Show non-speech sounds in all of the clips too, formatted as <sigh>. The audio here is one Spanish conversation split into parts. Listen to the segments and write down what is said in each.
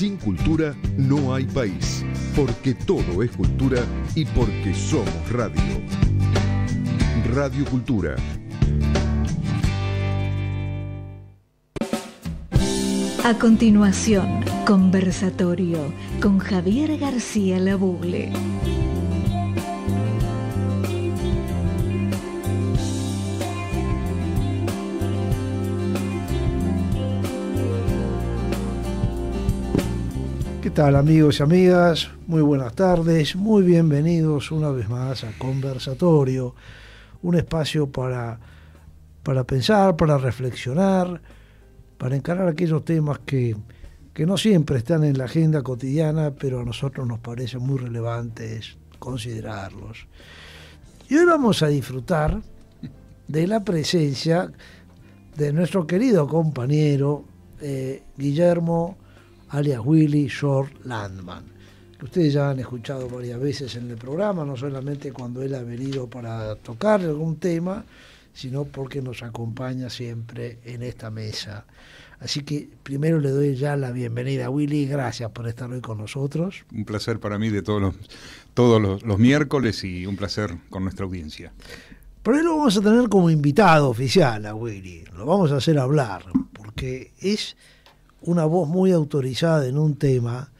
Sin cultura no hay país, porque todo es cultura y porque somos radio. Radio Cultura. A continuación, conversatorio con Javier García Labugle. amigos y amigas? Muy buenas tardes, muy bienvenidos una vez más a Conversatorio, un espacio para, para pensar, para reflexionar, para encarar aquellos temas que, que no siempre están en la agenda cotidiana, pero a nosotros nos parece muy relevantes considerarlos. Y hoy vamos a disfrutar de la presencia de nuestro querido compañero eh, Guillermo alias Willy Short Landman, que ustedes ya han escuchado varias veces en el programa, no solamente cuando él ha venido para tocar algún tema, sino porque nos acompaña siempre en esta mesa. Así que primero le doy ya la bienvenida a Willy, gracias por estar hoy con nosotros. Un placer para mí de todos los, todos los, miércoles y un placer con nuestra audiencia. Pero hoy lo vamos a tener como invitado oficial a Willy, lo vamos a hacer hablar, porque es una voz muy autorizada en un tema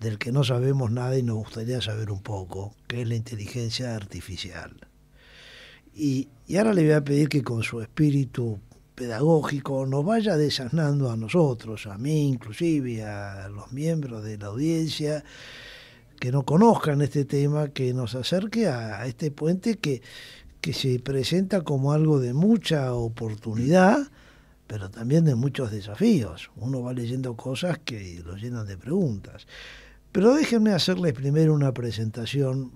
del que no sabemos nada y nos gustaría saber un poco, que es la inteligencia artificial. Y, ahora le voy a pedir que con su espíritu pedagógico nos vaya desanando a nosotros, a mí inclusive, a los miembros de la audiencia, que no conozcan este tema, que nos acerque a, este puente que, que se presenta como algo de mucha oportunidad pero también de muchos desafíos. Uno va leyendo cosas que lo llenan de preguntas. Pero déjenme hacerles primero una presentación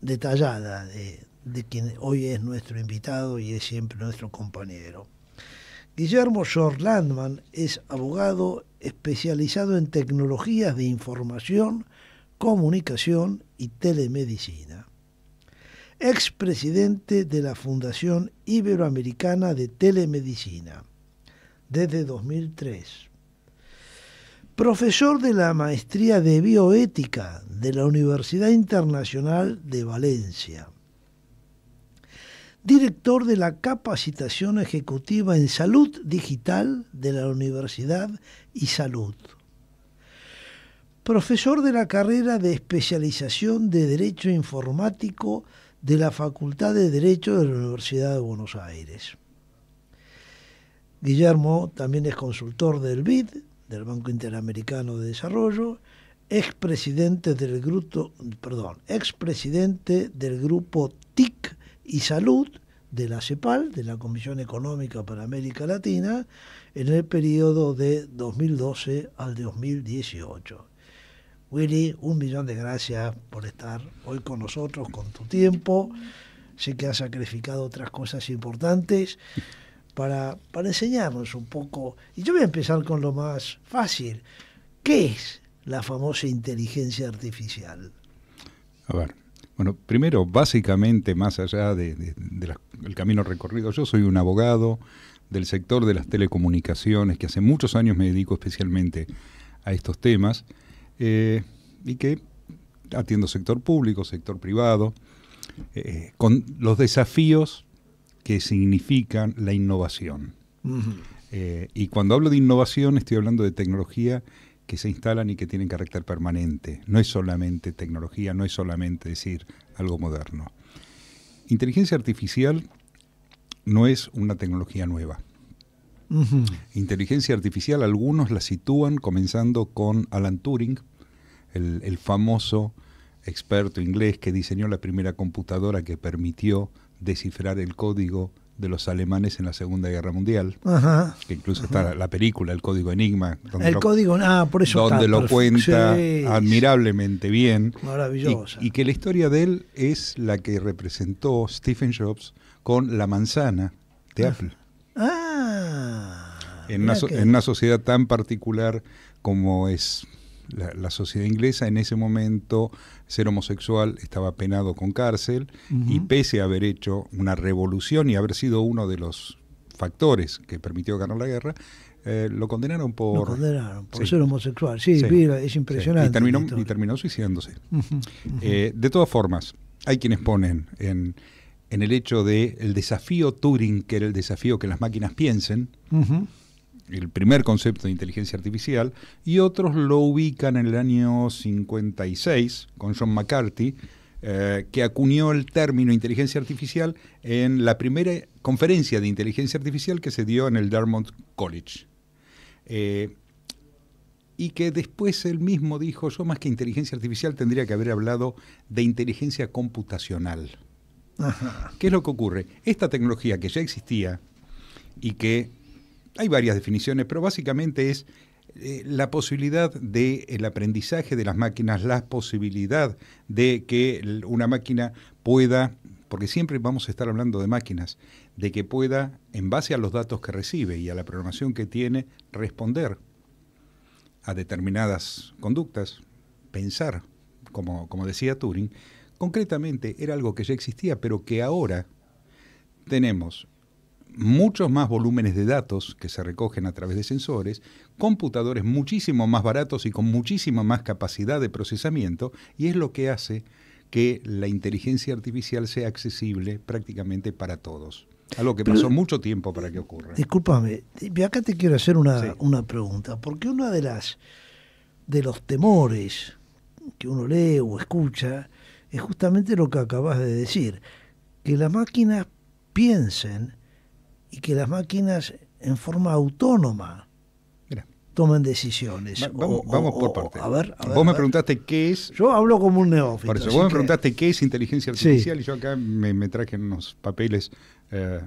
detallada de, quien hoy es nuestro invitado y es siempre nuestro compañero. Guillermo Short es abogado especializado en tecnologías de información, comunicación y telemedicina. Expresidente de la Fundación Iberoamericana de Telemedicina desde 2003. Profesor de la Maestría de Bioética de la Universidad Internacional de Valencia. Director de la Capacitación Ejecutiva en Salud Digital de la Universidad y Salud profesor de la carrera de especialización de Derecho Informático de la Facultad de Derecho de la Universidad de Buenos Aires. Guillermo también es consultor del BID, del Banco Interamericano de Desarrollo, expresidente del grupo, perdón, del grupo TIC y Salud de la CEPAL, de la Comisión Económica para América Latina, en el periodo de 2012 al 2018. Willy, un millón de gracias por estar hoy con nosotros, con tu tiempo. Sé que has sacrificado otras cosas importantes para, para enseñarnos un poco. Y yo voy a empezar con lo más fácil. ¿Qué es la famosa inteligencia artificial? A ver, bueno, primero, básicamente, más allá del de, camino recorrido, yo soy un abogado del sector de las telecomunicaciones, que hace muchos años me dedico especialmente a estos temas, eh, y que atiendo sector público, sector privado, eh, con los desafíos que significan la innovación. Eh, y cuando hablo de innovación estoy hablando de tecnología que se instalan y que tienen carácter permanente. No es solamente tecnología, no es solamente decir algo moderno. Inteligencia artificial no es una tecnología nueva. Inteligencia artificial algunos la sitúan comenzando con Alan Turing, el, el famoso experto inglés que diseñó la primera computadora que permitió descifrar el código de los alemanes en la Segunda Guerra Mundial, que incluso está la película, el código Enigma, donde el lo, código, ah, por eso donde lo cuenta admirablemente bien, Y, que la historia de él es la que representó Stephen Jobs con la manzana de ah. Apple. Ah, en una sociedad tan particular como es la, sociedad inglesa en ese momento ser homosexual estaba penado con cárcel y pese a haber hecho una revolución y haber sido uno de los factores que permitió ganar la guerra, eh, lo condenaron por... ser homosexual, sí, es impresionante. Y, terminó, y, terminó, suicidándose. Eh, de todas formas, hay quienes ponen en, en el hecho del desafío Turing, que era el desafío que las máquinas piensen, el primer concepto de inteligencia artificial, y otros lo ubican en el año 56 con John McCarthy, eh, que acuñó el término inteligencia artificial en la primera conferencia de inteligencia artificial que se dio en el Dartmouth College. Eh, y que después él mismo dijo, yo más que inteligencia artificial tendría que haber hablado de inteligencia computacional. ¿Qué es lo que ocurre? Esta tecnología que ya existía y que hay varias definiciones, pero básicamente es eh, la posibilidad del aprendizaje de las máquinas, la posibilidad de que una máquina pueda, porque siempre vamos a estar hablando de máquinas, de que pueda, en base a los datos que recibe y a la programación que tiene, responder a determinadas conductas, pensar, como, como decía Turing, concretamente era algo que ya existía, pero que ahora tenemos muchos más volúmenes de datos que se recogen a través de sensores, computadores muchísimo más baratos y con muchísima más capacidad de procesamiento, y es lo que hace que la inteligencia artificial sea accesible prácticamente para todos. Algo que pasó mucho tiempo para que ocurra. Discúlpame, acá te quiero hacer una, una pregunta, porque uno de, las, de los temores que uno lee o escucha es justamente lo que acabas de decir, que las máquinas piensen y que las máquinas en forma autónoma tomen decisiones. vamos, por partes. vos me preguntaste qué es... Yo hablo como un neófito. vos me preguntaste qué es inteligencia artificial y yo acá me, traje en unos papeles eh,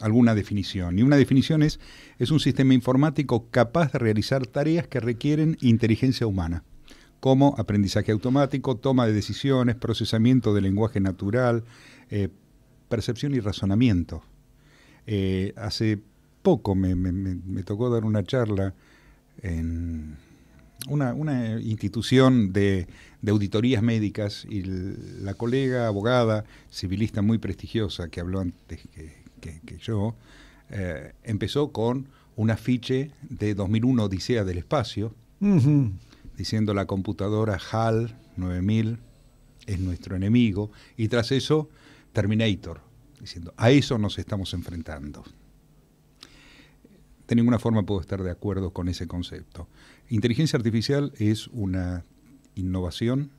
alguna definición. Y una definición es, es un sistema informático capaz de realizar tareas que requieren inteligencia humana como aprendizaje automático, toma de decisiones, procesamiento de lenguaje natural, eh, percepción y razonamiento. Eh, hace poco me, tocó dar una charla en una, institución de, auditorías médicas y la colega abogada civilista muy prestigiosa que habló antes que, yo, eh, empezó con un afiche de 2001 Odisea del Espacio, diciendo la computadora HAL 9000 es nuestro enemigo, y tras eso Terminator diciendo, a eso nos estamos enfrentando. De ninguna forma puedo estar de acuerdo con ese concepto. Inteligencia artificial es una innovación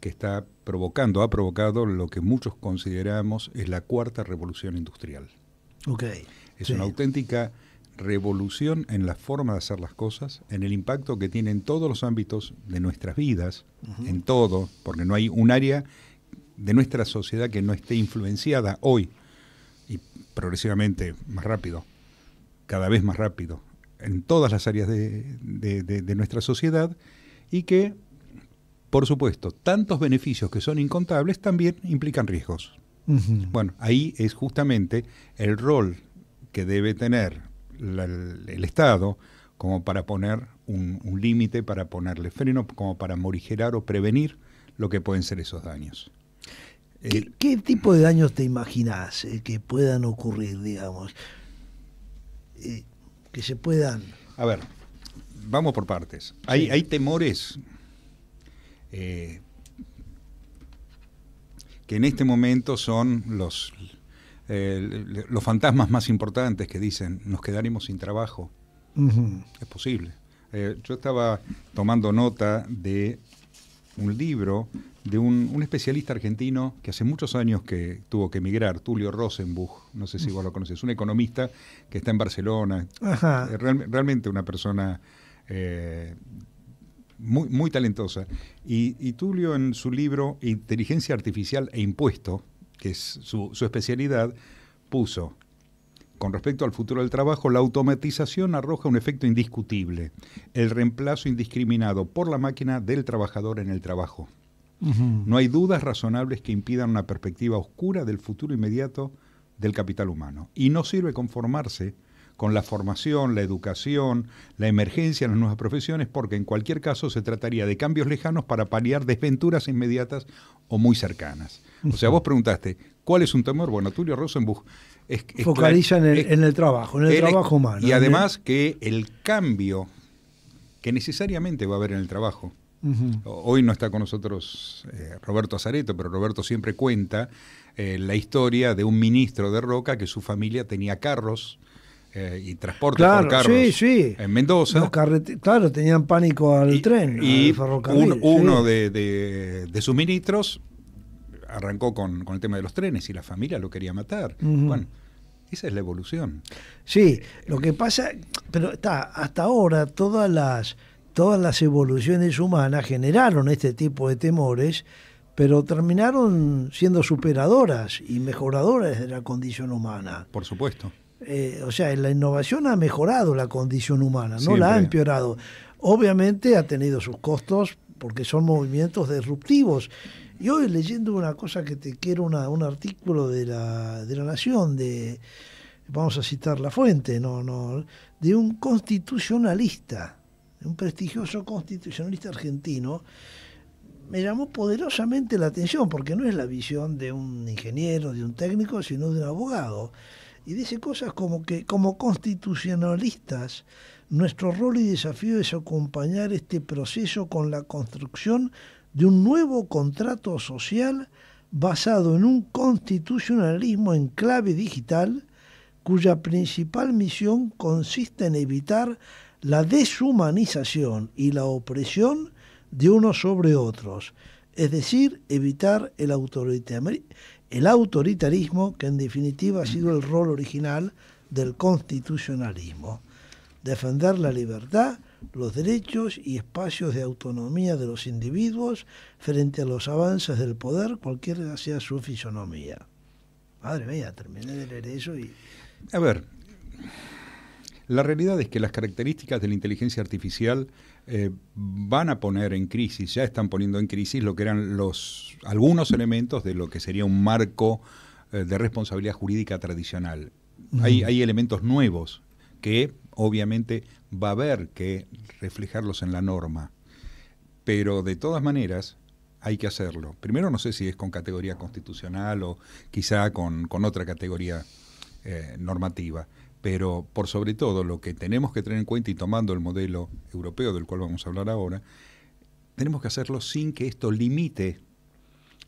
que está provocando, ha provocado lo que muchos consideramos es la cuarta revolución industrial. Okay. Es una auténtica revolución en la forma de hacer las cosas, en el impacto que tiene en todos los ámbitos de nuestras vidas, en todo, porque no hay un área de nuestra sociedad que no esté influenciada hoy y progresivamente más rápido, cada vez más rápido, en todas las áreas de, nuestra sociedad y que, por supuesto, tantos beneficios que son incontables también implican riesgos. Bueno, ahí es justamente el rol que debe tener el, Estado como para poner un límite, para ponerle freno, como para morigerar o prevenir lo que pueden ser esos daños. Eh, ¿Qué, tipo de daños te imaginas eh, que puedan ocurrir, digamos? Eh, que se puedan... A ver, vamos por partes. Hay, temores que en este momento son los, los fantasmas más importantes que dicen, nos quedaremos sin trabajo. Es posible. yo estaba tomando nota de un libro de un, especialista argentino que hace muchos años que tuvo que emigrar, Tulio Rosenbuch, no sé si vos lo conoces, un economista que está en Barcelona, eh, realmente una persona eh, muy, muy, talentosa. Y, Tulio en su libro Inteligencia Artificial e Impuesto, que es su especialidad, puso con respecto al futuro del trabajo, la automatización arroja un efecto indiscutible, el reemplazo indiscriminado por la máquina del trabajador en el trabajo. No hay dudas razonables que impidan una perspectiva oscura del futuro inmediato del capital humano. Y no sirve conformarse con la formación, la educación, la emergencia en las nuevas profesiones, porque en cualquier caso se trataría de cambios lejanos para paliar desventuras inmediatas o muy cercanas. O sea, vos preguntaste, ¿cuál es un temor? Bueno, Tulio Rosenbuch es, Focaliza en el, trabajo, en el, trabajo humano. Y además que el cambio que necesariamente va a haber en el trabajo. Hoy no está con nosotros eh, Roberto Azareto, pero Roberto siempre cuenta eh, la historia de un ministro de Roca que su familia tenía carros eh, y transporte por carros sí, sí. en Mendoza. Los claro, tenían pánico al tren, y al uno de, de, sus ministros arrancó con, el tema de los trenes y la familia lo quería matar. Bueno, esa es la evolución. Sí, lo que pasa, pero está, hasta ahora todas las, todas las evoluciones humanas generaron este tipo de temores, pero terminaron siendo superadoras y mejoradoras de la condición humana. Por supuesto. Eh, o sea, la innovación ha mejorado la condición humana, no la ha empeorado. Obviamente ha tenido sus costos porque son movimientos disruptivos y hoy leyendo una cosa que te quiero, un artículo de la, Nación, de, vamos a citar la fuente, no, no, de un constitucionalista, un prestigioso constitucionalista argentino, me llamó poderosamente la atención, porque no es la visión de un ingeniero, de un técnico, sino de un abogado. Y dice cosas como que, como constitucionalistas, nuestro rol y desafío es acompañar este proceso con la construcción de un nuevo contrato social basado en un constitucionalismo en clave digital cuya principal misión consiste en evitar la deshumanización y la opresión de unos sobre otros, es decir, evitar el, autoritarismo, que en definitiva ha sido el rol original del constitucionalismo, defender la libertad los derechos y espacios de autonomía de los individuos frente a los avances del poder, cualquiera sea su fisonomía. Madre mía, terminé de leer eso y... A ver, la realidad es que las características de la inteligencia artificial eh, van a poner en crisis, ya están poniendo en crisis lo que eran los algunos elementos de lo que sería un marco eh, de responsabilidad jurídica tradicional. hay elementos nuevos que obviamente va a haber que reflejarlos en la norma. Pero de todas maneras, hay que hacerlo. Primero no sé si es con categoría constitucional o quizá con, otra categoría eh, normativa, pero por sobre todo lo que tenemos que tener en cuenta y tomando el modelo europeo del cual vamos a hablar ahora, tenemos que hacerlo sin que esto limite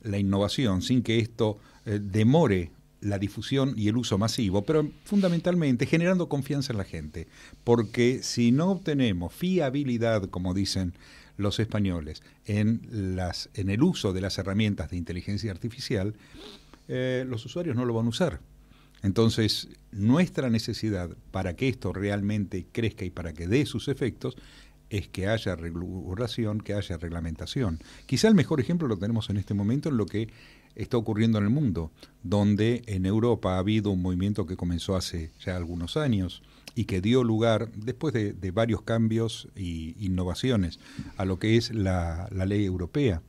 la innovación, sin que esto eh, demore la difusión y el uso masivo, pero fundamentalmente generando confianza en la gente, porque si no obtenemos fiabilidad, como dicen los españoles, en, las, en el uso de las herramientas de inteligencia artificial, eh, los usuarios no lo van a usar. Entonces, nuestra necesidad para que esto realmente crezca y para que dé sus efectos es que haya regulación, que haya reglamentación. Quizá el mejor ejemplo lo tenemos en este momento en lo que está ocurriendo en el mundo, donde en Europa ha habido un movimiento que comenzó hace ya algunos años y que dio lugar, después de, varios cambios e innovaciones, a lo que es la, ley europea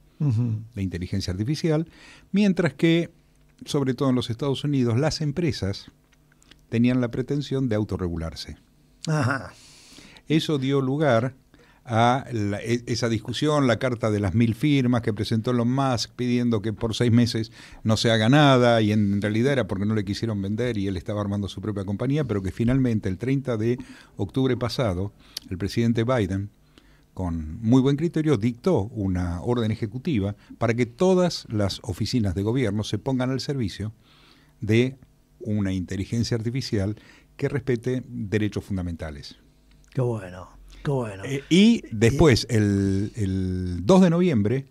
de inteligencia artificial, mientras que, sobre todo en los Estados Unidos, las empresas tenían la pretensión de autorregularse. Ajá. Eso dio lugar a e, esa discusión, la carta de las mil firmas que presentó Elon Musk pidiendo que por seis meses no se haga nada y en, en realidad era porque no le quisieron vender y él estaba armando su propia compañía, pero que finalmente el 30 de octubre pasado el presidente Biden con muy buen criterio, dictó una orden ejecutiva para que todas las oficinas de gobierno se pongan al servicio de una inteligencia artificial que respete derechos fundamentales. Qué bueno. Eh, y después, el, 2 de noviembre,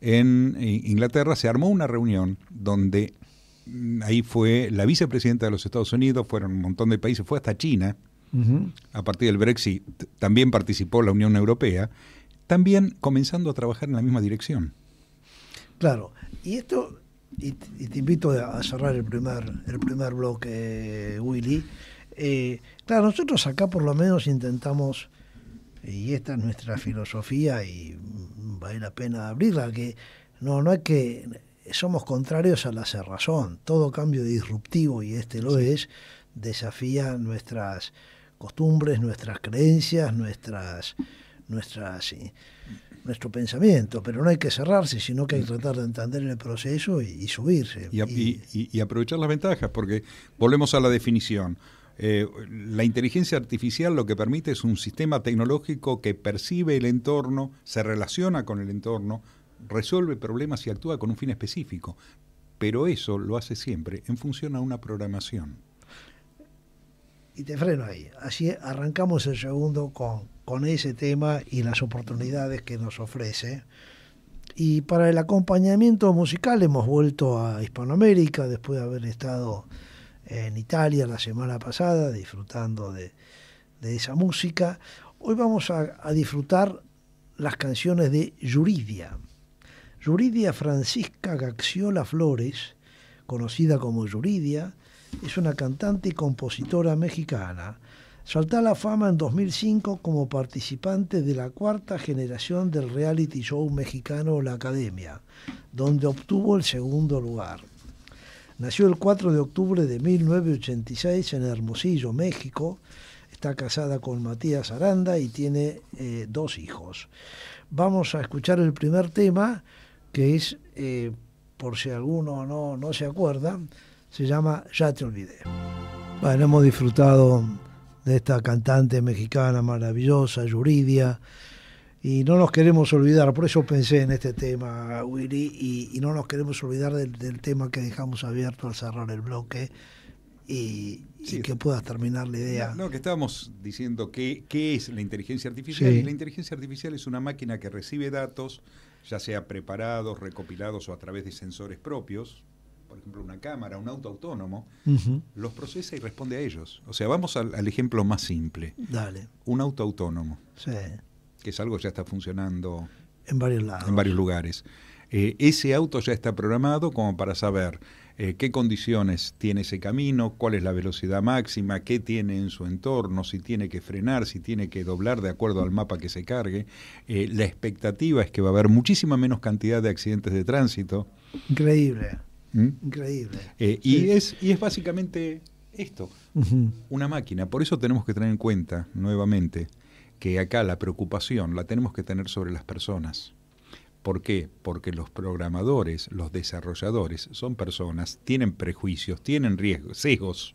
en Inglaterra se armó una reunión donde mm, ahí fue la vicepresidenta de los Estados Unidos, fueron un montón de países, fue hasta China. A partir del Brexit también participó la Unión Europea, también comenzando a trabajar en la misma dirección. Claro, y esto, y, te invito a cerrar el primer, el primer bloque, Willy. Eh, claro, nosotros acá por lo menos intentamos y esta es nuestra filosofía y vale la pena abrirla, que no, no es que somos contrarios a la cerrazón. Todo cambio disruptivo, y este lo es, desafía nuestras costumbres, nuestras creencias, nuestras, nuestras, nuestro pensamiento. Pero no hay que cerrarse, sino que hay que mm. tratar de entender el proceso y, subirse. y aprovechar las ventajas, porque volvemos a la definición. Eh, la inteligencia artificial lo que permite es un sistema tecnológico que percibe el entorno, se relaciona con el entorno, resuelve problemas y actúa con un fin específico. Pero eso lo hace siempre en función a una programación. Y te freno ahí. Así arrancamos el segundo con, con ese tema y las oportunidades que nos ofrece. Y para el acompañamiento musical hemos vuelto a Hispanoamérica después de haber estado en Italia la semana pasada, disfrutando de, esa música. Hoy vamos a, a, disfrutar las canciones de Yuridia. Yuridia Francisca Gaxiola Flores, conocida como Yuridia, es una cantante y compositora mexicana. Saltó a la fama en 2005 como participante de la cuarta generación del reality show mexicano La Academia, donde obtuvo el segundo lugar. Nació el 4 de octubre de 1986 en Hermosillo, México. Está casada con Matías Aranda y tiene eh, dos hijos. Vamos a escuchar el primer tema, que es, eh, por si alguno no, no se acuerda, se llama Ya te olvidé. Bueno, hemos disfrutado de esta cantante mexicana maravillosa, Yuridia y no nos queremos olvidar, por eso pensé en este tema, Willy, y, no nos queremos olvidar del, tema que dejamos abierto al cerrar el bloque y, que puedas terminar la idea. No, que estábamos diciendo qué es la inteligencia artificial. la inteligencia artificial es una máquina que recibe datos, ya sea preparados, recopilados o a través de sensores propios, por ejemplo, una cámara, un auto autónomo, los procesa y responde a ellos. O sea, vamos al, ejemplo más simple. Dale. Un auto autónomo. Sí que es algo que ya está funcionando en varios, En varios lugares. Eh, ese auto ya está programado como para saber eh, qué condiciones tiene ese camino, cuál es la velocidad máxima, qué tiene en su entorno, si tiene que frenar, si tiene que doblar de acuerdo al mapa que se cargue. Eh, la expectativa es que va a haber muchísima menos cantidad de accidentes de tránsito. Increíble. ¿Mm? Increíble. y, es, y es básicamente esto, una máquina. Por eso tenemos que tener en cuenta nuevamente que acá la preocupación la tenemos que tener sobre las personas. ¿Por qué? Porque los programadores, los desarrolladores, son personas, tienen prejuicios, tienen riesgos, sesgos.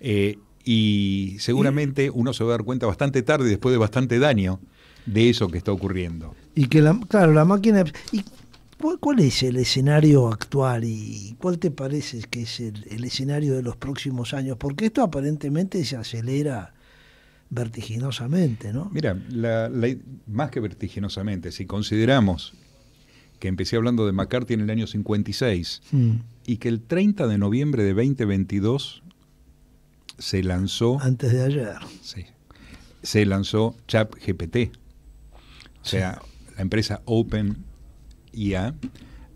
Eh, y seguramente uno se va a dar cuenta bastante tarde, después de bastante daño, de eso que está ocurriendo. Y que, la, claro, la máquina... Y cuál, cuál, es el escenario actual y cuál te parece que es el escenario de los próximos años? Porque esto aparentemente se acelera vertiginosamente, ¿no? Mira, la, más que vertiginosamente, si consideramos que empecé hablando de McCarthy en el año 56 mm. y que el 30 de noviembre de 2022 se lanzó... Antes de ayer. Sí. Se lanzó ChatGPT. O sea, la empresa OpenIA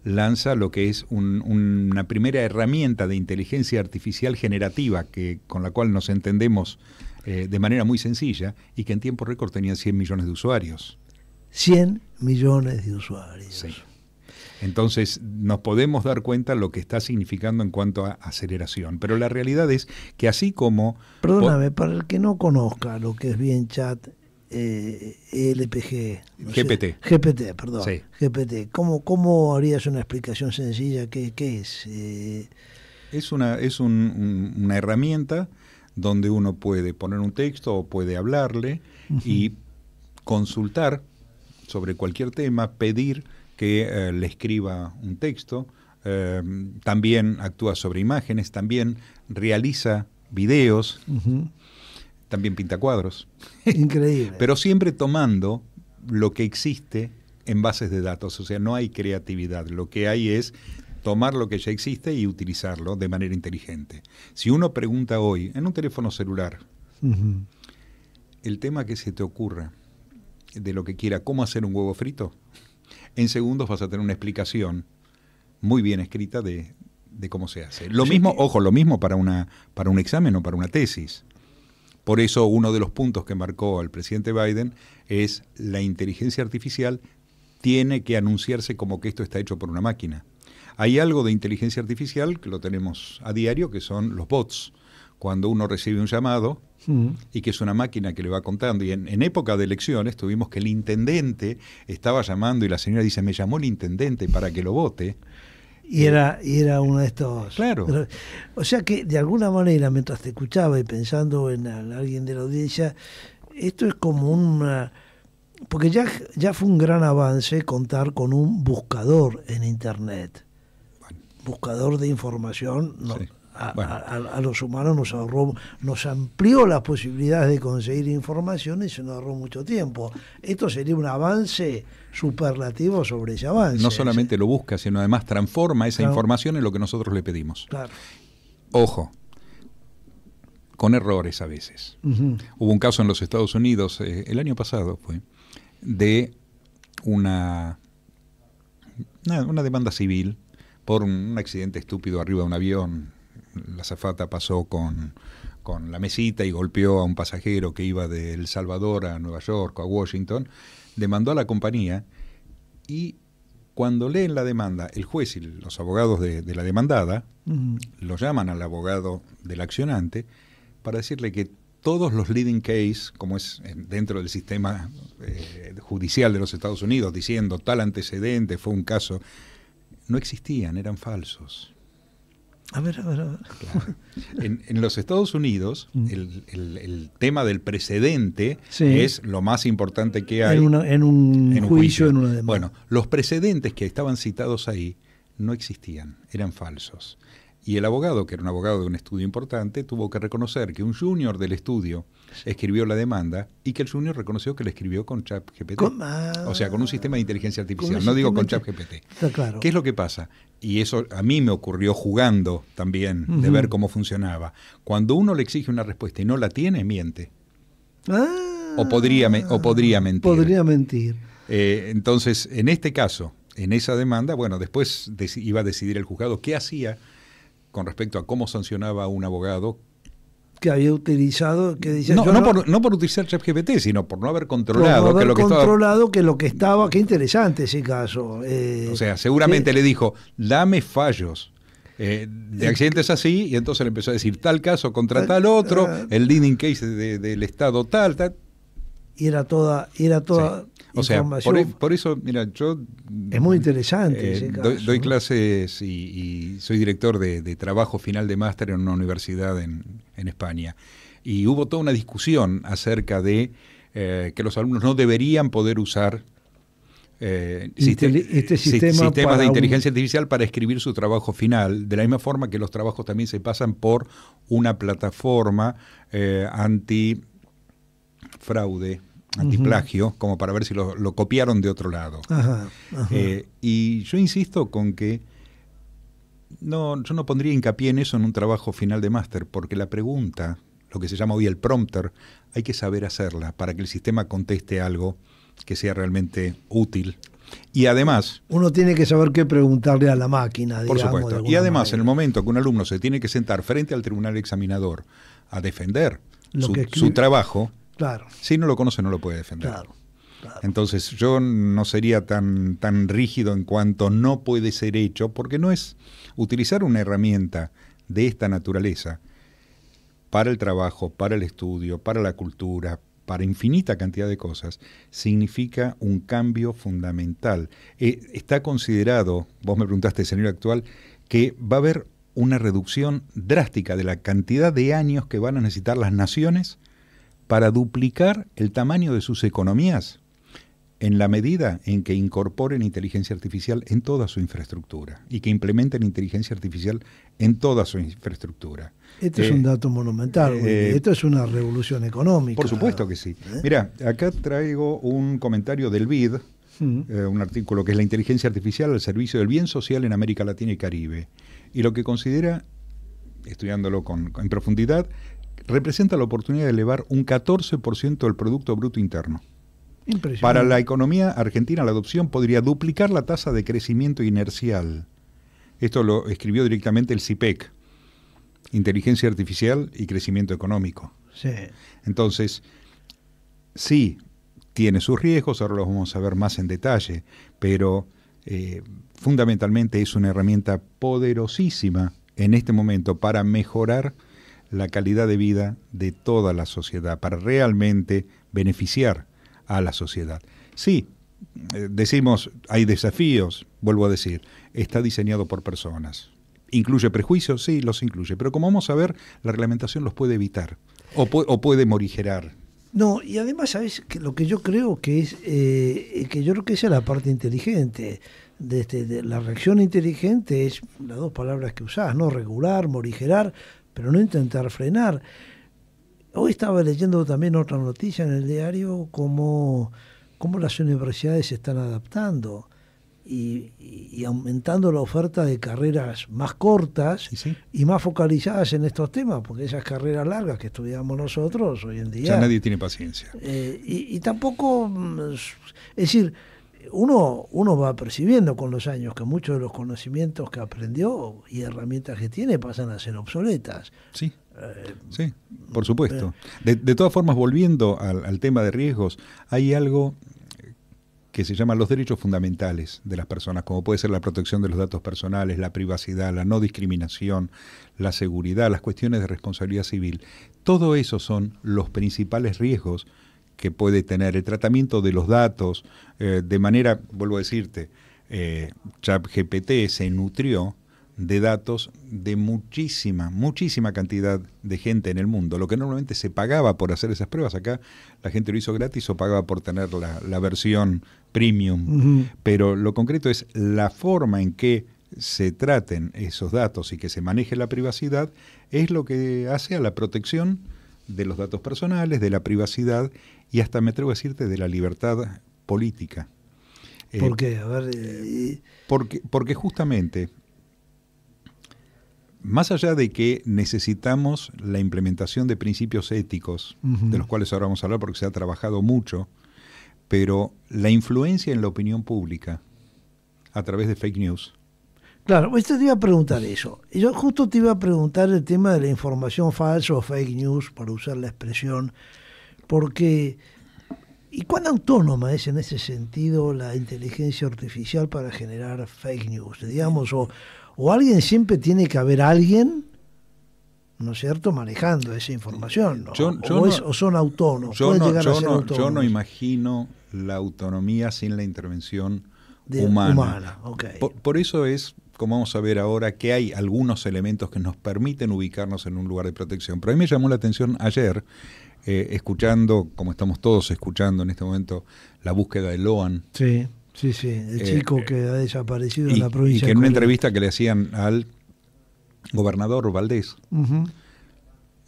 lanza lo que es una primera herramienta de inteligencia artificial generativa que, con la cual nos entendemos eh, de manera muy sencilla y que en tiempo récord tenía 100 millones de usuarios. 100 millones de usuarios. Entonces nos podemos dar cuenta lo que está significando en cuanto a aceleración. Pero la realidad es que así como... Perdóname, para el que no conozca lo que es bien chat, eh, LPG... GPT. GPT, perdón. GPT. ¿Cómo, ¿Cómo harías una explicación sencilla? ¿Qué, es? Eh, es una, es un, una herramienta donde uno puede poner un texto o puede hablarle y consultar sobre cualquier tema, pedir que eh, le escriba un texto, em, también actúa sobre imágenes, también realiza videos, también pinta cuadros. Increíble. Pero siempre tomando lo que existe en bases de datos, o sea, no hay creatividad, lo que hay es tomar lo que ya existe y utilizarlo de manera inteligente. Si uno pregunta hoy, en un teléfono celular, el tema que se te ocurra de lo que quiera, cómo hacer un huevo frito, en segundos vas a tener una explicación muy bien escrita de, cómo se hace. Lo mismo, ojo, lo mismo para, una, para un examen o para una tesis. Por eso uno de los puntos que marcó al presidente Biden es la inteligencia artificial tiene que anunciarse como que esto está hecho por una máquina. Hay algo de inteligencia artificial que lo tenemos a diario, que son los bots. Cuando uno recibe un llamado mm. y que es una máquina que le va contando. Y en, época de elecciones tuvimos que el intendente estaba llamando y la señora dice, me llamó el intendente para que lo vote. Y eh, era, y era uno de estos. Claro. o sea que de alguna manera, mientras te escuchaba y pensando en alguien de la audiencia, esto es como un... Porque ya, ya fue un gran avance contar con un buscador en Internet buscador de información a, los humanos nos ahorró, nos amplió las posibilidades de conseguir información y se nos ahorró mucho tiempo. Esto sería un avance superlativo sobre ese avance. No solamente lo busca, sino además transforma esa información en lo que nosotros le pedimos. Ojo, con errores a veces. Hubo un caso en los Estados Unidos, eh, el año pasado fue, de una, una demanda civil por un accidente estúpido arriba de un avión. La zafata pasó con, con la mesita y golpeó a un pasajero que iba de El Salvador a Nueva York o a Washington, demandó a la compañía y cuando leen la demanda, el juez y los abogados de, la demandada lo llaman al abogado del accionante para decirle que todos los leading case, como es dentro del sistema eh, judicial de los Estados Unidos, diciendo tal antecedente fue un caso no existían, eran falsos. A ver, a ver, a ver. En, los Estados Unidos, mm. el, tema del precedente es lo más importante que hay. En, un, juicio, juicio. en una demanda. Bueno, los precedentes que estaban citados ahí no existían, eran falsos. Y el abogado, que era un abogado de un estudio importante, tuvo que reconocer que un junior del estudio escribió la demanda y que el junior reconoció que la escribió con ChatGPT. Ah. o sea, con un sistema de inteligencia artificial, no digo con ChatGPT. claro. ¿Qué es lo que pasa? Y eso a mí me ocurrió jugando también, de ver cómo funcionaba. Cuando uno le exige una respuesta y no la tiene, miente. o, podría, o podría ah, mentir. Podría mentir. Eh, entonces, en este caso, en esa demanda, bueno, después iba a decidir el juzgado qué hacía con respecto a cómo sancionaba a un abogado que había utilizado que decía, no, no, por, no por utilizar ChatGPT sino por no haber controlado que lo controlado que, estaba, que lo que estaba qué interesante ese caso eh, o sea seguramente le dijo dame fallos eh, de eh, accidentes así y entonces le empezó a decir tal caso contra tal otro el leading case del estado tal tal y era toda era toda o sea, por, eso, mira, yo... Es muy interesante. Eh, doy, clases y, soy director de, trabajo final de máster en una universidad en, España. Y hubo toda una discusión acerca de eh, que los alumnos no deberían poder usar eh, este sistema sistemas de inteligencia artificial para escribir su trabajo final, de la misma forma que los trabajos también se pasan por una plataforma antifraude antiplagio, como para ver si lo, copiaron de otro lado. Eh, y yo insisto con que no, yo no pondría hincapié en eso en un trabajo final de máster, porque la pregunta, lo que se llama hoy el prompter, hay que saber hacerla para que el sistema conteste algo que sea realmente útil. Y además... Uno tiene que saber qué preguntarle a la máquina. Digamos, y además, en el momento que un alumno se tiene que sentar frente al tribunal examinador a defender su trabajo, si no lo conoce, no lo puede defender. Entonces yo no sería tan, tan rígido en cuanto no puede ser hecho, porque no es utilizar una herramienta de esta naturaleza para el trabajo, para el estudio, para la cultura, para infinita cantidad de cosas, significa un cambio fundamental. Eh, está considerado, vos me preguntaste, señor actual, que va a haber una reducción drástica de la cantidad de años que van a necesitar las naciones para duplicar el tamaño de sus economías en la medida en que incorporen inteligencia artificial en toda su infraestructura y que implementen inteligencia artificial en toda su infraestructura. Este es un eh, dato monumental, eh, esto es una revolución económica. Por supuesto que sí. ¿Eh? Mira, acá traigo un comentario del BID, mm. un artículo que es la inteligencia artificial al servicio del bien social en América Latina y Caribe, y lo que considera, estudiándolo con, en profundidad, representa la oportunidad de elevar un 14% del Producto Bruto Interno. Para la economía argentina, la adopción podría duplicar la tasa de crecimiento inercial. Esto lo escribió directamente el CIPEC, e Inteligencia Artificial y Crecimiento Económico. Entonces, sí, tiene sus riesgos, ahora los vamos a ver más en detalle, pero eh, fundamentalmente es una herramienta poderosísima en este momento para mejorar la calidad de vida de toda la sociedad, para realmente beneficiar a la sociedad. Sí, eh, decimos, hay desafíos, vuelvo a decir, está diseñado por personas. ¿Incluye prejuicios? Sí, los incluye, pero como vamos a ver, la reglamentación los puede evitar o, puede morigerar. No, y además, ¿sabes? Que lo que yo creo que es, eh, que yo creo que es la parte inteligente. Este, de, la reacción inteligente es las dos palabras que usás, ¿no? Regular, morigerar, pero no intentar frenar. Hoy estaba leyendo también otra noticia en el diario cómo las universidades se están adaptando y, aumentando la oferta de carreras más cortas y más focalizadas en estos temas, porque esas carreras largas que estudiamos nosotros hoy en día... Ya nadie tiene paciencia. Eh, y, y, tampoco, mm, es decir, uno, va percibiendo con los años que muchos de los conocimientos que aprendió y herramientas que tiene pasan a ser obsoletas. Sí. Eh, por supuesto. Eh. De, todas formas, volviendo al, tema de riesgos, hay algo que se llama los derechos fundamentales de las personas, como puede ser la protección de los datos personales, la privacidad, la no discriminación, la seguridad, las cuestiones de responsabilidad civil. Todo eso son los principales riesgos que puede tener, el tratamiento de los datos, eh, de manera, vuelvo a decirte, eh, ChatGPT se nutrió de datos de muchísima, muchísima cantidad de gente en el mundo. Lo que normalmente se pagaba por hacer esas pruebas, acá la gente lo hizo gratis o pagaba por tener la, versión premium. Pero lo concreto es la forma en que se traten esos datos y que se maneje la privacidad es lo que hace a la protección de los datos personales, de la privacidad y hasta me atrevo a decirte de la libertad política. Eh, ¿Por qué? A ver, eh, porque, porque justamente, más allá de que necesitamos la implementación de principios éticos, de los cuales ahora vamos a hablar porque se ha trabajado mucho, pero la influencia en la opinión pública a través de fake news Claro, usted pues te iba a preguntar eso. Yo justo te iba a preguntar el tema de la información falsa o fake news, para usar la expresión, porque ¿y cuán autónoma es en ese sentido la inteligencia artificial para generar fake news? Digamos, o, alguien siempre tiene que haber alguien, ¿no es cierto?, manejando esa información, ¿no? o, son autónomos. Yo, no, no, imagino la autonomía sin la intervención. humana. por eso es como vamos a ver ahora, que hay algunos elementos que nos permiten ubicarnos en un lugar de protección. Pero a mí me llamó la atención ayer, eh, escuchando, como estamos todos escuchando en este momento, la búsqueda de Loan. Sí, sí, sí, el eh, chico eh, que ha desaparecido en la provincia. Y en una entrevista que le hacían al gobernador Valdés,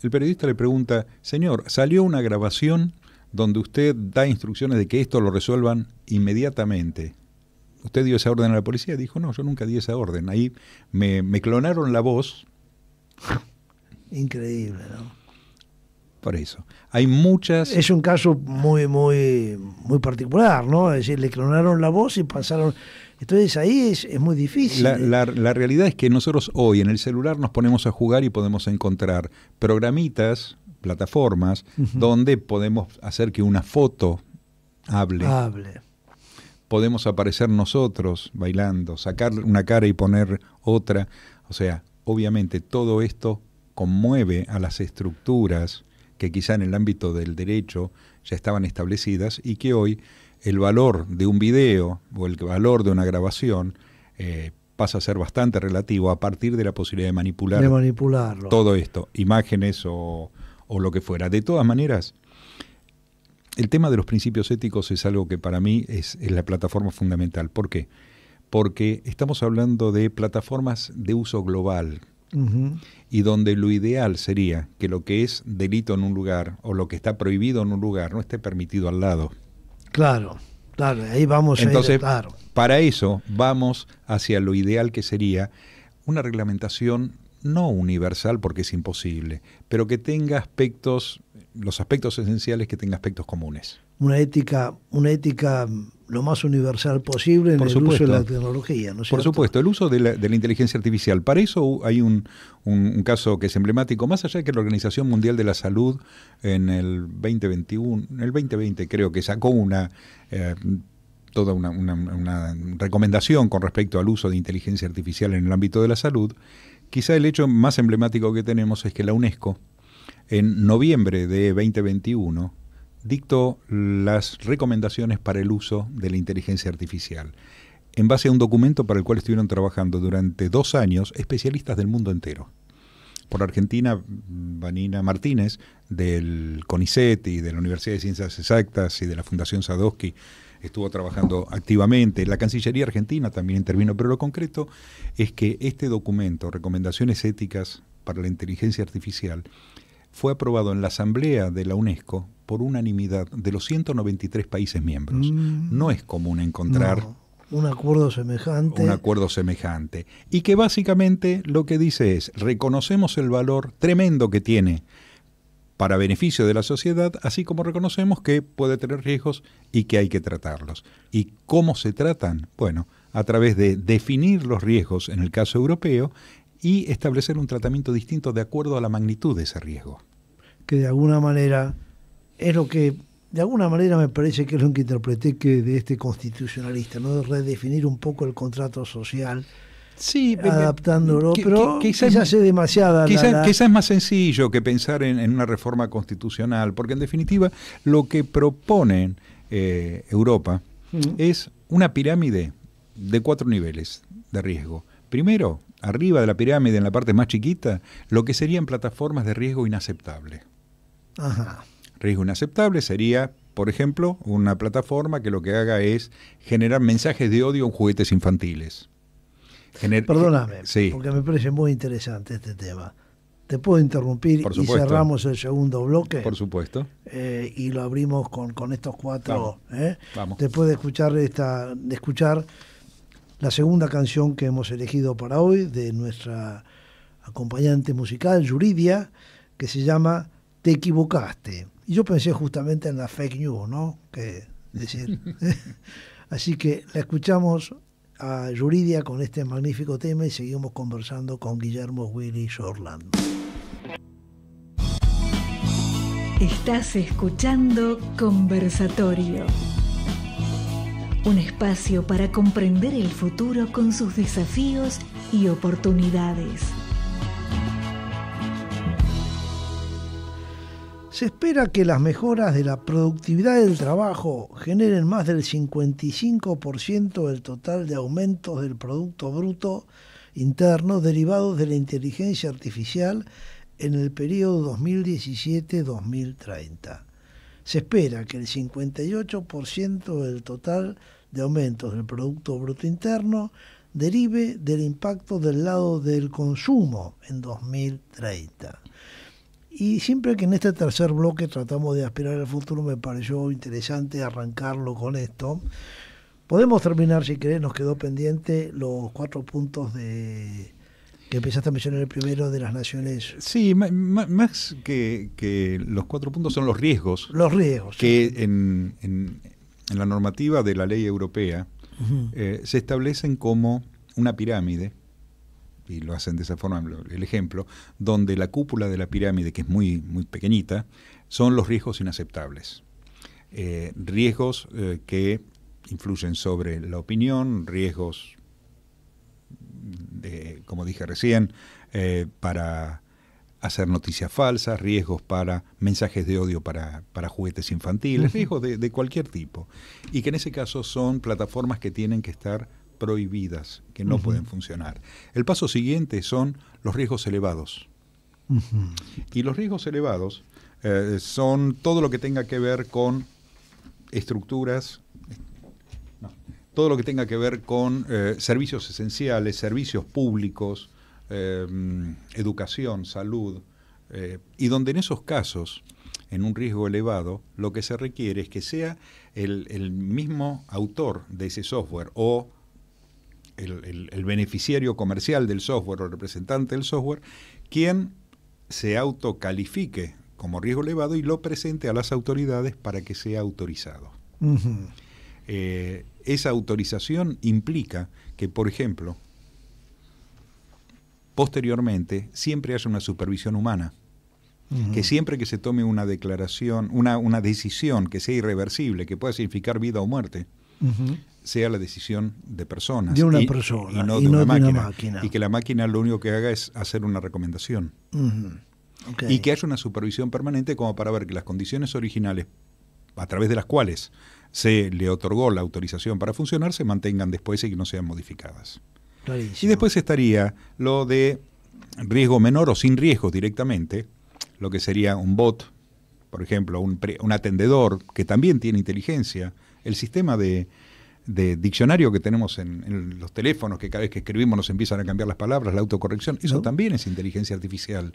el periodista le pregunta, señor, salió una grabación donde usted da instrucciones de que esto lo resuelvan inmediatamente usted dio esa orden a la policía. Dijo, no, yo nunca di esa orden. Ahí me, me clonaron la voz. Increíble, ¿no? Por eso. Hay muchas... Es un caso muy, muy, muy particular, ¿no? Es decir, le clonaron la voz y pasaron... Entonces ahí es, es muy difícil. La, ¿eh? realidad es que nosotros hoy en el celular nos ponemos a jugar y podemos encontrar programitas, plataformas, donde podemos hacer que una foto hable. Hable podemos aparecer nosotros bailando, sacar una cara y poner otra. O sea, obviamente todo esto conmueve a las estructuras que quizá en el ámbito del derecho ya estaban establecidas y que hoy el valor de un video o el valor de una grabación eh, pasa a ser bastante relativo a partir de la posibilidad de manipular manipularlo. todo esto, imágenes o lo que fuera. De todas maneras, el tema de los principios éticos es algo que para mí es, la plataforma fundamental. ¿Por qué? Porque estamos hablando de plataformas de uso global, y donde lo ideal sería que lo que es delito en un lugar o lo que está prohibido en un lugar no esté permitido al lado. Claro, claro, ahí vamos. Entonces, a claro. para eso vamos hacia lo ideal que sería una reglamentación no universal porque es imposible, pero que tenga aspectos los aspectos esenciales que tenga aspectos comunes. Una ética, una ética lo más universal posible en el uso de la tecnología, Por supuesto, el uso de la, inteligencia artificial. Para eso hay un, caso que es emblemático, más allá de que la Organización Mundial de la Salud en el 2021, en el 2020 creo que sacó una... Eh, toda una recomendación con respecto al uso de inteligencia artificial en el ámbito de la salud, quizá el hecho más emblemático que tenemos es que la UNESCO en noviembre de 2021 dictó las recomendaciones para el uso de la inteligencia artificial, en base a un documento para el cual estuvieron trabajando durante dos años especialistas del mundo entero. Por Argentina, Vanina Martínez, del CONICET y de la Universidad de Ciencias Exactas y de la Fundación Sadowski, estuvo trabajando activamente. La Cancillería Argentina también intervino, pero lo concreto es que este documento, Recomendaciones Éticas para la Inteligencia Artificial, fue aprobado en la Asamblea de la UNESCO por unanimidad de los 193 países miembros. Mm. No es común encontrar un acuerdo semejante. Un acuerdo semejante. Y que básicamente lo que dice es, reconocemos el valor tremendo que tiene para beneficio de la sociedad, así como reconocemos que puede tener riesgos y que hay que tratarlos. ¿Y cómo se tratan? Bueno, a través de definir los riesgos en el caso europeo y establecer un tratamiento distinto de acuerdo a la magnitud de ese riesgo. Que de alguna manera es lo que, de alguna manera me parece que es lo que interpreté que de este constitucionalista, ¿no? De redefinir un poco el contrato social. Sí, adaptándolo, pero quizás, es demasiada. Quizás, es más sencillo que pensar en, una reforma constitucional, porque en definitiva lo que proponen eh, Europa es una pirámide de cuatro niveles de riesgo. Primero, arriba de la pirámide, en la parte más chiquita, lo que serían plataformas de riesgo inaceptable. Riesgo inaceptable sería, por ejemplo, una plataforma que lo que haga es generar mensajes de odio en juguetes infantiles. Perdóname, porque me parece muy interesante este tema. ¿Te puedo interrumpir y cerramos el segundo bloque? Por supuesto. Eh, y lo abrimos con, estos cuatro. Eh? Después de escuchar, esta, de escuchar la segunda canción que hemos elegido para hoy de nuestra acompañante musical, Yuridia, que se llama Te equivocaste. Y yo pensé justamente en la fake news, ¿no? Que decir. <laughs> Así que la escuchamos a Yuridia con este magnífico tema y seguimos conversando con Guillermo Willy Orlando. Estás escuchando Conversatorio. Un espacio para comprender el futuro con sus desafíos y oportunidades. Se espera que las mejoras de la productividad del trabajo generen más del 55% del total de aumentos del Producto Bruto Interno derivados de la inteligencia artificial en el periodo 2017-2030. Se espera que el 58% del total de aumentos del Producto Bruto Interno derive del impacto del lado del consumo en 2030. Y siempre que en este tercer bloque tratamos de aspirar al futuro, me pareció interesante arrancarlo con esto. Podemos terminar, si querés, nos quedó pendiente los cuatro puntos de que empezaste a mencionar el primero de las naciones. Sí, más, que, los cuatro puntos son los riesgos. Los riesgos. Que en, la normativa de la ley europea eh, se establecen como una pirámide, y lo hacen de esa forma el ejemplo, donde la cúpula de la pirámide, que es muy, muy pequeñita, son los riesgos inaceptables. Eh, riesgos eh, que influyen sobre la opinión, riesgos de, como dije recién, eh, para hacer noticias falsas, riesgos para mensajes de odio para, juguetes infantiles, riesgos de, cualquier tipo. Y que en ese caso son plataformas que tienen que estar prohibidas, que no pueden funcionar. El paso siguiente son los riesgos elevados. Y los riesgos elevados eh, son todo lo que tenga que ver con estructuras, todo lo que tenga que ver con eh, servicios esenciales, servicios públicos, eh, educación, salud, eh, y donde en esos casos, en un riesgo elevado, lo que se requiere es que sea el, mismo autor de ese software o el, beneficiario comercial del software o representante del software quien se autocalifique como riesgo elevado y lo presente a las autoridades para que sea autorizado. Esa autorización implica que, por ejemplo, posteriormente siempre haya una supervisión humana. Que siempre que se tome una declaración, una, decisión que sea irreversible, que pueda significar vida o muerte, sea la decisión de personas. De una persona. Y no, de, una máquina. Y que la máquina lo único que haga es hacer una recomendación. Y que haya una supervisión permanente como para ver que las condiciones originales a través de las cuales se le otorgó la autorización para funcionar se mantengan después y que no sean modificadas. Y después estaría lo de riesgo menor o sin riesgo directamente, lo que sería un bot, por ejemplo, un, un atendedor que también tiene inteligencia, el sistema de de diccionario que tenemos en, los teléfonos, que cada vez que escribimos nos empiezan a cambiar las palabras, la autocorrección, eso también es inteligencia artificial.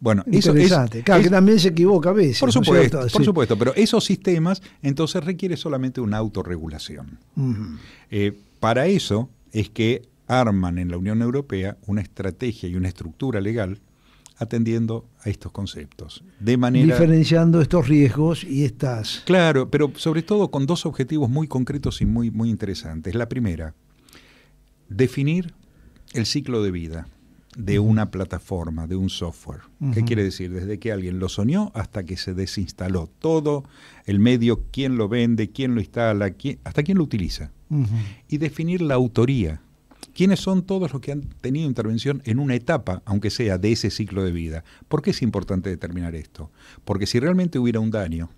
Bueno, claro, que también se equivoca a veces. Por supuesto, por supuesto, pero esos sistemas entonces requiere solamente una autorregulación. Eh, para eso es que arman en la Unión Europea una estrategia y una estructura legal atendiendo a estos conceptos. De manera. Diferenciando estos riesgos y estas. Claro, pero sobre todo con dos objetivos muy concretos y muy, muy interesantes. La primera, definir el ciclo de vida de una plataforma, de un software. ¿Qué quiere decir? Desde que alguien lo soñó hasta que se desinstaló todo el medio, quién lo vende, quién lo instala, hasta quién lo utiliza. Y definir la autoría ¿Quiénes son todos los que han tenido intervención en una etapa, aunque sea de ese ciclo de vida? ¿Por qué es importante determinar esto? Porque si realmente hubiera un daño,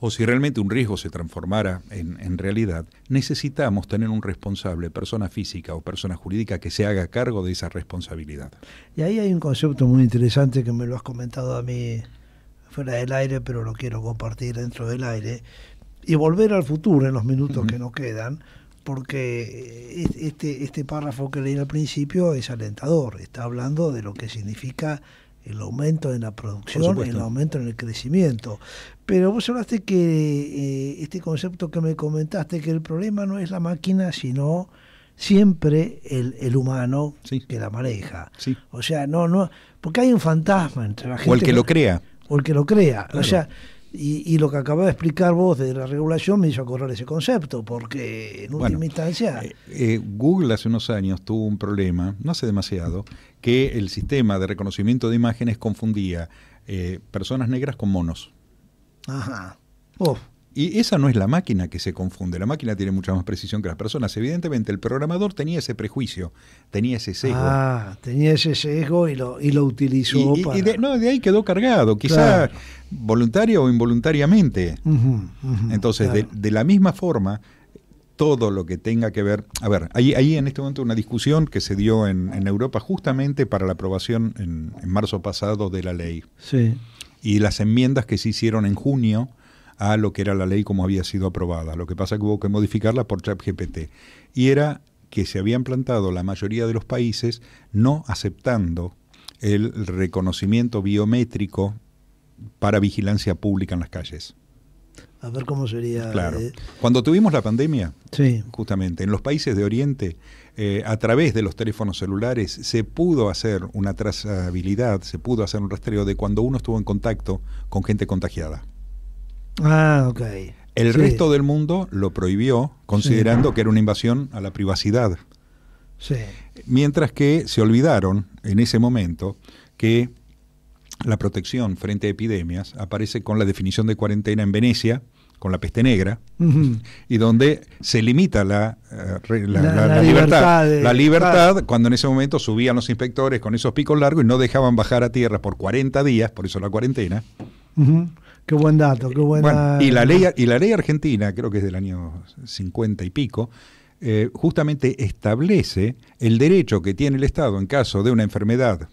o si realmente un riesgo se transformara en, realidad, necesitamos tener un responsable, persona física o persona jurídica, que se haga cargo de esa responsabilidad. Y ahí hay un concepto muy interesante que me lo has comentado a mí fuera del aire, pero lo quiero compartir dentro del aire. Y volver al futuro en los minutos que nos quedan, porque este, este párrafo que leí al principio es alentador, está hablando de lo que significa el aumento en la producción, el aumento en el crecimiento. Pero vos hablaste que eh, este concepto que me comentaste, que el problema no es la máquina, sino siempre el, humano que la maneja. O sea, no, no, porque hay un fantasma entre la gente. O el que, lo crea. O el que lo crea. O sea, y, lo que acabas de explicar vos de la regulación me hizo acordar ese concepto, porque en última instancia... Eh, eh, Google hace unos años tuvo un problema, no hace demasiado, que el sistema de reconocimiento de imágenes confundía eh, personas negras con monos. Ajá. Y esa no es la máquina que se confunde, la máquina tiene mucha más precisión que las personas. Evidentemente el programador tenía ese prejuicio, tenía ese sesgo. Ah, tenía ese sesgo y lo, utilizó. de, no, de ahí quedó cargado, quizá voluntario o involuntariamente. Entonces, de, la misma forma, todo lo que tenga que ver. A ver, ahí ahí en este momento una discusión que se dio en, Europa justamente para la aprobación en, en, marzo pasado de la ley. Sí. Y las enmiendas que se hicieron en junio a lo que era la ley como había sido aprobada. Lo que pasa es que hubo que modificarla por ChatGPT. Y era que se habían plantado la mayoría de los países no aceptando el reconocimiento biométrico para vigilancia pública en las calles. A ver cómo sería. Claro. Eh, cuando tuvimos la pandemia, sí. justamente, en los países de Oriente, eh, a través de los teléfonos celulares, se pudo hacer una trazabilidad, se pudo hacer un rastreo de cuando uno estuvo en contacto con gente contagiada. Ah, ok. El resto del mundo lo prohibió, considerando que era una invasión a la privacidad. Sí. Mientras que se olvidaron en ese momento que la protección frente a epidemias aparece con la definición de cuarentena en Venecia, con la peste negra, y donde se limita la, eh, la, la, libertad. la libertad, cuando en ese momento subían los inspectores con esos picos largos y no dejaban bajar a tierra por 40 días, por eso la cuarentena. Qué buen dato, qué buena. y, la ley, y la ley argentina, creo que es del año 50 y pico, eh, justamente establece el derecho que tiene el Estado en caso de una enfermedad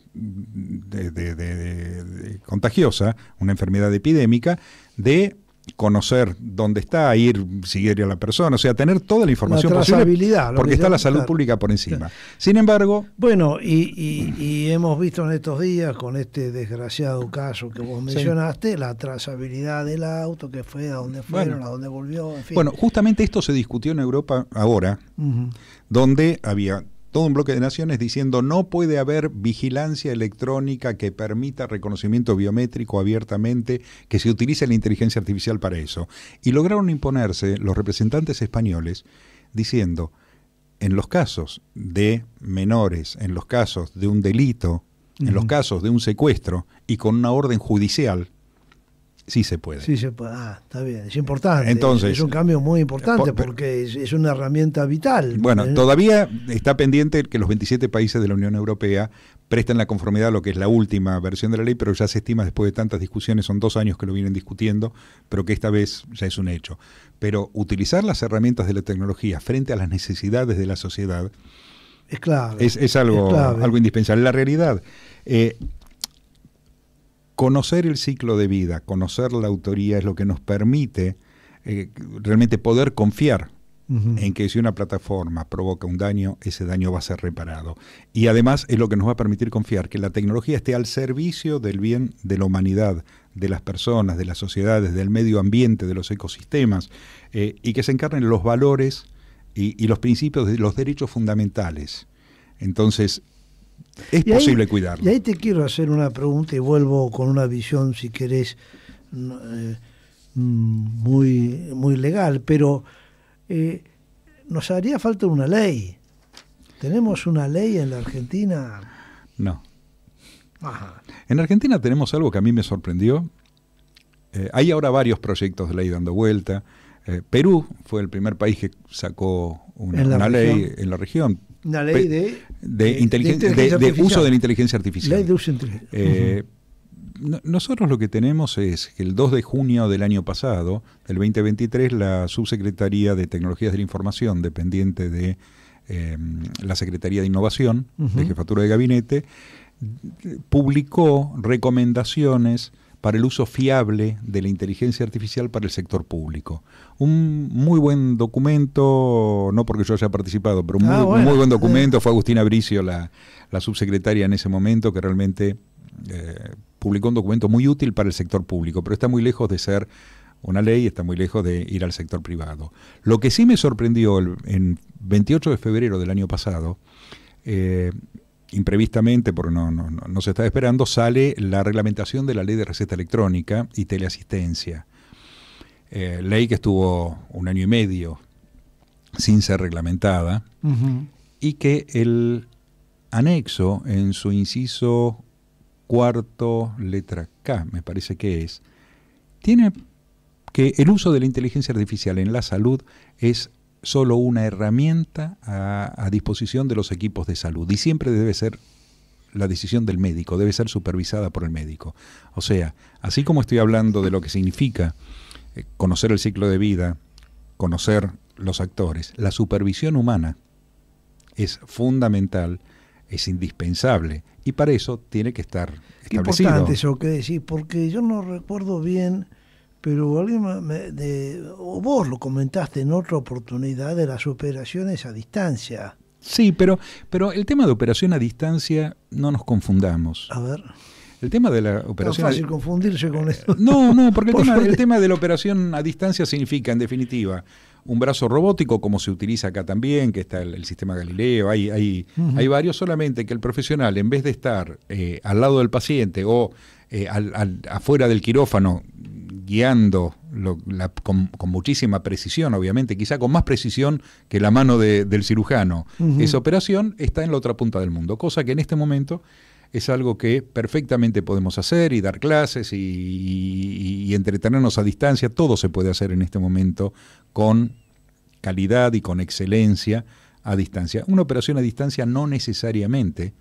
contagiosa, una enfermedad epidémica, de conocer dónde está, ir, seguir a la persona, o sea, tener toda la información la posible, porque está la salud pública por encima. Sin embargo... Bueno, y, y, hemos visto en estos días, con este desgraciado caso que vos mencionaste, la trazabilidad del auto, que fue, a dónde fueron, a dónde volvió, en fin. Bueno, justamente esto se discutió en Europa ahora, donde había todo un bloque de naciones diciendo no puede haber vigilancia electrónica que permita reconocimiento biométrico abiertamente, que se utilice la inteligencia artificial para eso. Y lograron imponerse los representantes españoles diciendo, en los casos de menores, en los casos de un delito, en los casos de un secuestro y con una orden judicial, Sí se puede. Sí se puede. Ah, está bien. Es importante. Entonces, es un cambio muy importante porque es, una herramienta vital. Bueno, ¿Eh? todavía está pendiente que los 27 países de la Unión Europea presten la conformidad a lo que es la última versión de la ley, pero ya se estima después de tantas discusiones, son dos años que lo vienen discutiendo, pero que esta vez ya es un hecho. Pero utilizar las herramientas de la tecnología frente a las necesidades de la sociedad es, clave, es, algo, algo indispensable. La realidad. Eh, Conocer el ciclo de vida, conocer la autoría es lo que nos permite eh, realmente poder confiar en que si una plataforma provoca un daño, ese daño va a ser reparado. Y además es lo que nos va a permitir confiar, que la tecnología esté al servicio del bien de la humanidad, de las personas, de las sociedades, del medio ambiente, de los ecosistemas, eh, y que se encarnen los valores y, y los principios de los derechos fundamentales. Entonces, es posible cuidarlo. Y ahí te quiero hacer una pregunta y vuelvo con una visión, si querés, eh, mm, muy, muy legal, pero eh, nos haría falta una ley. ¿Tenemos una ley en la Argentina? No. Ajá. En Argentina tenemos algo que a mí me sorprendió. Eh, hay ahora varios proyectos de ley dando vuelta. Perú fue el primer país que sacó una, una ley en la región una ley de, eh, de, uso de la inteligencia artificial. Eh, nosotros lo que tenemos es que el 2 de junio del año pasado, El 2023, la Subsecretaría de Tecnologías de la Información, dependiente de em, la Secretaría de Innovación, de Jefatura de Gabinete, publicó recomendaciones para el uso fiable de la inteligencia artificial para el sector público. Un muy buen documento, no porque yo haya participado, pero un ah, muy, buen documento. Fue Agustina Bricio, la, subsecretaria en ese momento, que realmente eh, publicó un documento muy útil para el sector público, pero está muy lejos de ser una ley, está muy lejos de ir al sector privado. Lo que sí me sorprendió el, en 28 de febrero del año pasado, eh, imprevistamente, porque no, no, se está esperando, sale la reglamentación de la ley de receta electrónica y teleasistencia. Eh, ley que estuvo un año y medio sin ser reglamentada y que el anexo en su inciso cuarto, letra K, me parece que es, tiene que el uso de la inteligencia artificial en la salud es solo una herramienta a, disposición de los equipos de salud y siempre debe ser la decisión del médico, debe ser supervisada por el médico. O sea, así como estoy hablando de lo que significa eh, conocer el ciclo de vida, conocer los actores, la supervisión humana es fundamental, es indispensable y para eso tiene que estar importante eso que decir, porque yo no recuerdo bien pero alguien de, o vos lo comentaste en otra oportunidad de las operaciones a distancia. Sí, pero, pero el tema de operación a distancia no nos confundamos. A ver. El tema de la operación. Es fácil confundirse con eh, esto. No, no, porque el, <laughs> tema, de la operación a distancia significa, en definitiva, un brazo robótico, como se utiliza acá también, que está el, sistema Galileo, hay, hay, hay varios, solamente que el profesional, en vez de estar eh, al lado del paciente o eh, al, afuera del quirófano, guiando con, muchísima precisión, obviamente, quizá con más precisión que la mano del cirujano. Esa operación está en la otra punta del mundo, cosa que en este momento es algo que perfectamente podemos hacer y dar clases y, entretenernos a distancia. Todo se puede hacer en este momento con calidad y con excelencia a distancia. Una operación a distancia no necesariamente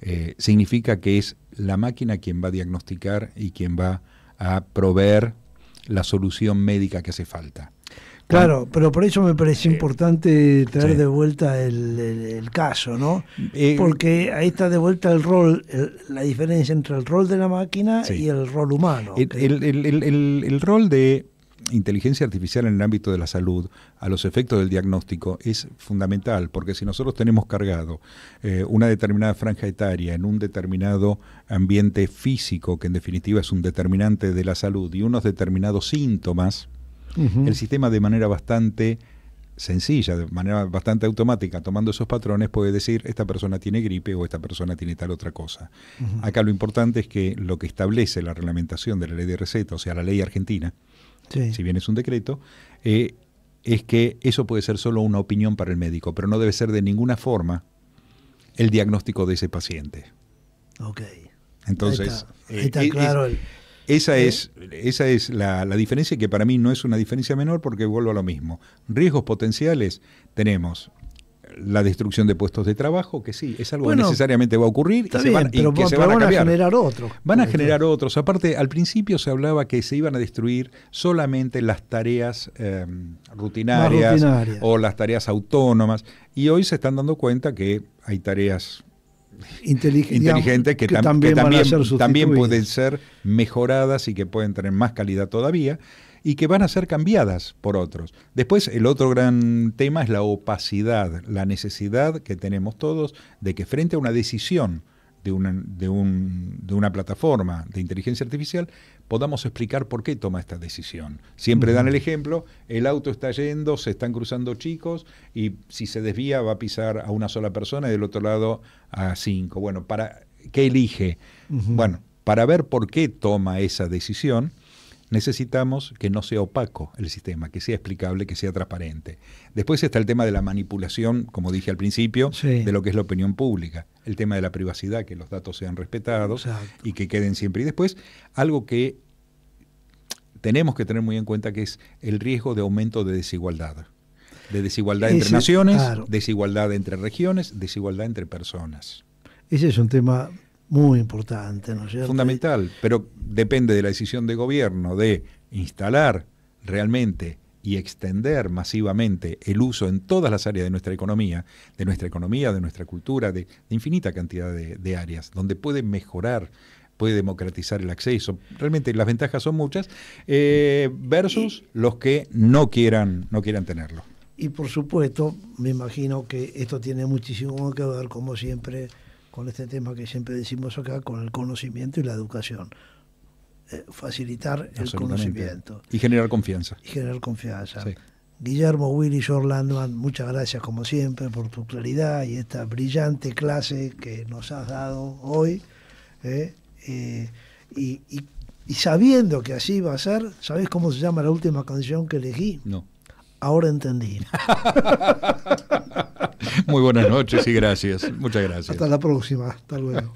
eh, significa que es la máquina quien va a diagnosticar y quien va a a proveer la solución médica que hace falta. Claro, pero por eso me parece importante traer de vuelta el, caso, ¿no? Eh, Porque ahí está de vuelta el rol, la diferencia entre el rol de la máquina y el rol humano. El, rol de inteligencia artificial en el ámbito de la salud a los efectos del diagnóstico es fundamental, porque si nosotros tenemos cargado eh, una determinada franja etaria en un determinado ambiente físico, que en definitiva es un determinante de la salud, y unos determinados síntomas, el sistema de manera bastante sencilla, de manera bastante automática, tomando esos patrones, puede decir esta persona tiene gripe o esta persona tiene tal otra cosa. Acá lo importante es que lo que establece la reglamentación de la ley de receta, o sea, la ley argentina, si bien es un decreto, eh, es que eso puede ser solo una opinión para el médico, pero no debe ser de ninguna forma el diagnóstico de ese paciente. Ok. Entonces, ahí está, eh, eh, claro. esa, es, esa es la, la, diferencia que para mí no es una diferencia menor porque vuelvo a lo mismo. Riesgos potenciales tenemos la destrucción de puestos de trabajo, que sí, es algo que necesariamente va a ocurrir y, se van, que van, a, generar otros. Van a generar otros. Aparte, al principio se hablaba que se iban a destruir solamente las tareas em, rutinarias, o las tareas autónomas y hoy se están dando cuenta que hay tareas inteligentes que, también, también, pueden ser mejoradas y que pueden tener más calidad todavía y que van a ser cambiadas por otros. Después, el otro gran tema es la opacidad, la necesidad que tenemos todos de que frente a una decisión de una, de, de una plataforma de inteligencia artificial, podamos explicar por qué toma esta decisión. Siempre dan el ejemplo, el auto está yendo, se están cruzando chicos y si se desvía va a pisar a una sola persona y del otro lado a cinco. Bueno, para ¿qué elige? Bueno, para ver por qué toma esa decisión, necesitamos que no sea opaco el sistema, que sea explicable, que sea transparente. Después está el tema de la manipulación, como dije al principio, de lo que es la opinión pública, el tema de la privacidad, que los datos sean respetados y que queden siempre. Y después, algo que tenemos que tener muy en cuenta, que es el riesgo de aumento de desigualdad. De desigualdad entre naciones, desigualdad entre regiones, desigualdad entre personas. Ese es un tema muy importante, ¿no cierto? Fundamental, pero depende de la decisión de gobierno de instalar realmente y extender masivamente el uso en todas las áreas de nuestra economía, de nuestra economía, de nuestra cultura, de, infinita cantidad de, áreas, donde puede mejorar, puede democratizar el acceso. Realmente las ventajas son muchas, eh, versus los que no quieran, no quieran tenerlo. Y por supuesto, me imagino que esto tiene muchísimo que ver, como siempre, con este tema que siempre decimos acá, con el conocimiento y la educación. Eh, facilitar el conocimiento. Y generar confianza. Y generar confianza. Guillermo Willis Orlando, muchas gracias como siempre por tu claridad y esta brillante clase que nos has dado hoy. Eh, eh, y, y, sabiendo que así va a ser, ¿sabes cómo se llama la última canción que elegí? No. Ahora entendí. <laughs> Muy buenas noches y gracias. Muchas gracias. Hasta la próxima. Hasta luego.